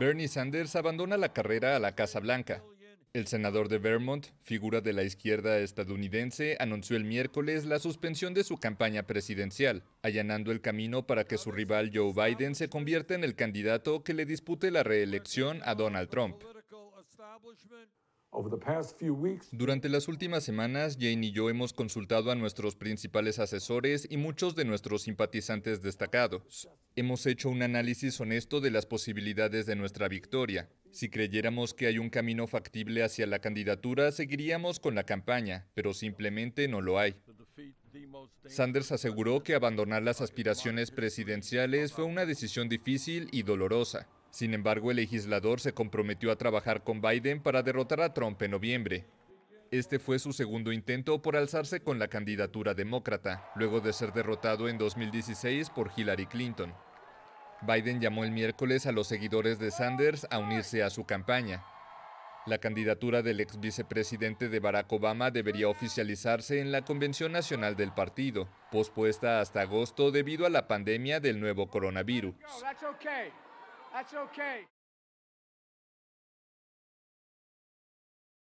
Bernie Sanders abandona la carrera a la Casa Blanca. El senador de Vermont, figura de la izquierda estadounidense, anunció el miércoles la suspensión de su campaña presidencial, allanando el camino para que su rival Joe Biden se convierta en el candidato que le dispute la reelección a Donald Trump. Durante las últimas semanas, Jane y yo hemos consultado a nuestros principales asesores y muchos de nuestros simpatizantes destacados. Hemos hecho un análisis honesto de las posibilidades de nuestra victoria. Si creyéramos que hay un camino factible hacia la candidatura, seguiríamos con la campaña, pero simplemente no lo hay. Sanders aseguró que abandonar las aspiraciones presidenciales fue una decisión difícil y dolorosa. Sin embargo, el legislador se comprometió a trabajar con Biden para derrotar a Trump en noviembre. Este fue su segundo intento por alzarse con la candidatura demócrata, luego de ser derrotado en 2016 por Hillary Clinton. Biden llamó el miércoles a los seguidores de Sanders a unirse a su campaña. La candidatura del ex vicepresidente de Barack Obama debería oficializarse en la Convención Nacional del Partido, pospuesta hasta agosto debido a la pandemia del nuevo coronavirus. That's okay.